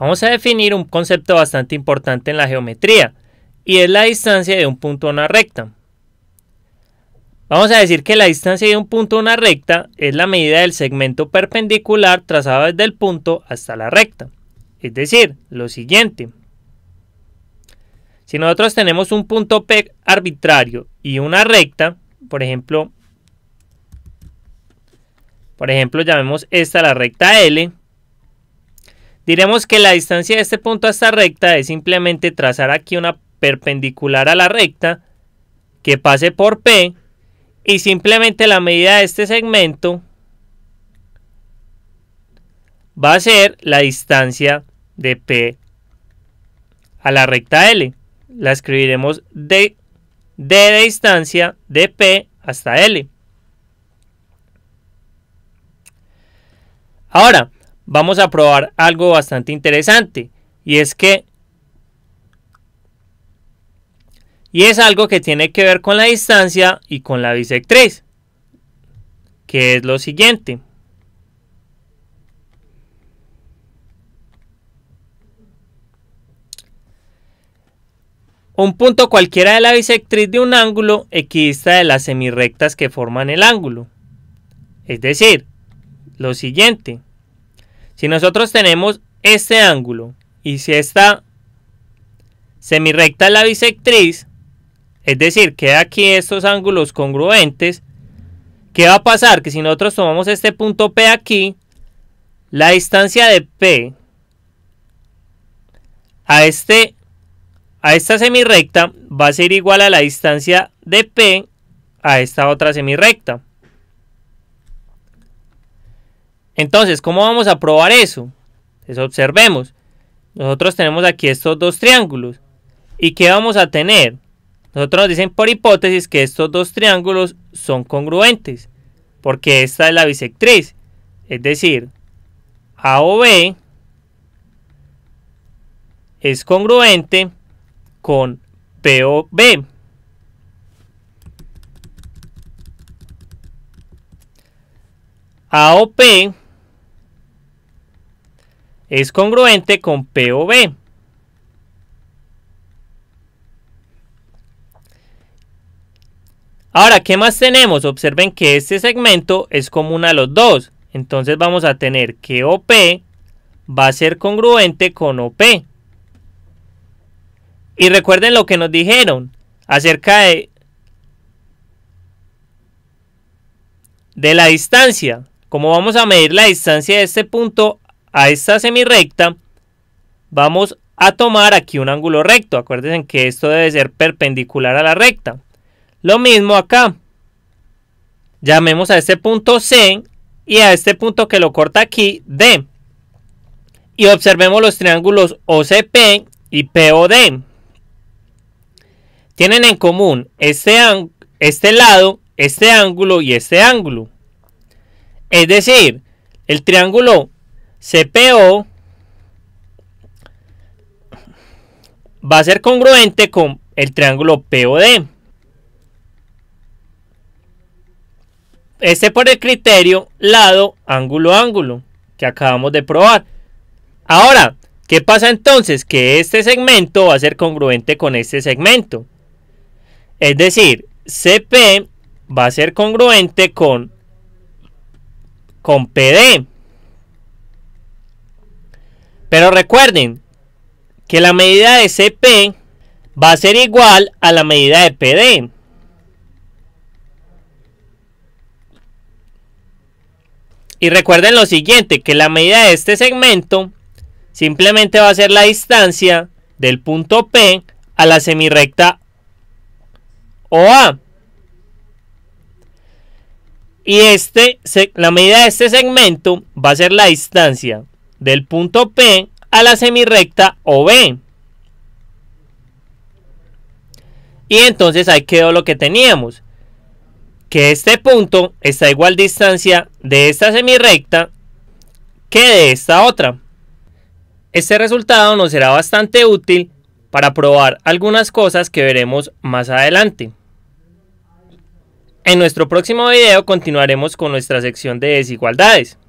vamos a definir un concepto bastante importante en la geometría, y es la distancia de un punto a una recta. Vamos a decir que la distancia de un punto a una recta es la medida del segmento perpendicular trazado desde el punto hasta la recta. Es decir, lo siguiente. Si nosotros tenemos un punto P arbitrario y una recta, por ejemplo, por ejemplo, llamemos esta la recta L, Diremos que la distancia de este punto a esta recta es simplemente trazar aquí una perpendicular a la recta que pase por P y simplemente la medida de este segmento va a ser la distancia de P a la recta L. La escribiremos de, de, de distancia de P hasta L. Ahora, vamos a probar algo bastante interesante. Y es que... Y es algo que tiene que ver con la distancia y con la bisectriz. Que es lo siguiente. un punto cualquiera de la bisectriz de un ángulo equidista de las semirrectas que forman el ángulo. Es decir, lo siguiente. Si nosotros tenemos este ángulo y si esta semirrecta es la bisectriz, es decir, queda aquí estos ángulos congruentes, ¿qué va a pasar? Que si nosotros tomamos este punto P aquí, la distancia de P a, este, a esta semirrecta va a ser igual a la distancia de P a esta otra semirrecta. Entonces, ¿cómo vamos a probar eso? Eso pues observemos. Nosotros tenemos aquí estos dos triángulos. ¿Y qué vamos a tener? Nosotros nos dicen por hipótesis que estos dos triángulos son congruentes, porque esta es la bisectriz. Es decir, AOB es congruente con POB. AOP es congruente con POB. Ahora, ¿qué más tenemos? Observen que este segmento es común a los dos. Entonces vamos a tener que OP va a ser congruente con OP. Y recuerden lo que nos dijeron acerca de, de la distancia. Como vamos a medir la distancia de este punto a esta semirrecta, vamos a tomar aquí un ángulo recto. Acuérdense que esto debe ser perpendicular a la recta. Lo mismo acá. Llamemos a este punto C y a este punto que lo corta aquí D. Y observemos los triángulos OCP y POD. Tienen en común este, este lado, este ángulo y este ángulo. Es decir, el triángulo CPO va a ser congruente con el triángulo POD. Este por el criterio lado, ángulo, ángulo, que acabamos de probar. Ahora, ¿qué pasa entonces? Que este segmento va a ser congruente con este segmento. Es decir, CP va a ser congruente con, con PD. Pero recuerden que la medida de CP va a ser igual a la medida de PD. Y recuerden lo siguiente, que la medida de este segmento simplemente va a ser la distancia del punto P a la semirrecta OA. Y este, la medida de este segmento va a ser la distancia del punto P a la semirrecta OB. Y entonces ahí quedó lo que teníamos. Que este punto está a igual distancia de esta semirrecta que de esta otra. Este resultado nos será bastante útil para probar algunas cosas que veremos más adelante. En nuestro próximo video continuaremos con nuestra sección de desigualdades.